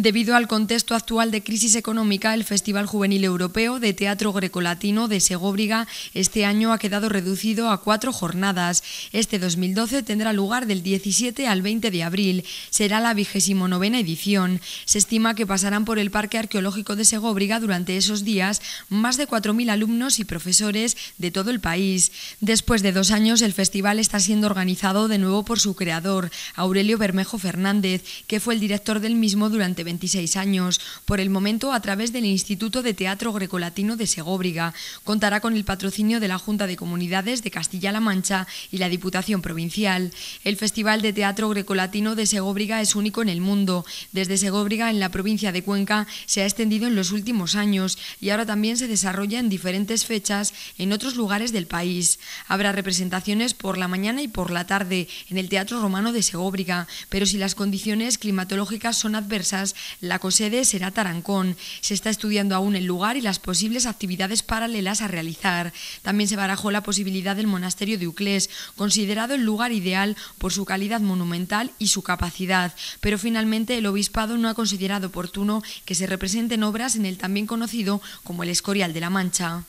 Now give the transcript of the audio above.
Debido al contexto actual de crisis económica, el Festival Juvenil Europeo de Teatro Grecolatino de Segóbriga este año ha quedado reducido a cuatro jornadas. Este 2012 tendrá lugar del 17 al 20 de abril. Será la vigésimo novena edición. Se estima que pasarán por el Parque Arqueológico de Segóbriga durante esos días más de 4.000 alumnos y profesores de todo el país. Después de dos años, el festival está siendo organizado de nuevo por su creador, Aurelio Bermejo Fernández, que fue el director del mismo durante 26 años. Por el momento, a través del Instituto de Teatro Grecolatino de Segóbriga, contará con el patrocinio de la Junta de Comunidades de Castilla-La Mancha y la Diputación Provincial. El Festival de Teatro Grecolatino de Segóbriga es único en el mundo. Desde Segóbriga, en la provincia de Cuenca, se ha extendido en los últimos años y ahora también se desarrolla en diferentes fechas en otros lugares del país. Habrá representaciones por la mañana y por la tarde en el Teatro Romano de Segóbriga, pero si las condiciones climatológicas son adversas, la cosede será Tarancón. Se está estudiando aún el lugar y las posibles actividades paralelas a realizar. También se barajó la posibilidad del monasterio de Uclés, considerado el lugar ideal por su calidad monumental y su capacidad, pero finalmente el obispado no ha considerado oportuno que se representen obras en el también conocido como el Escorial de la Mancha.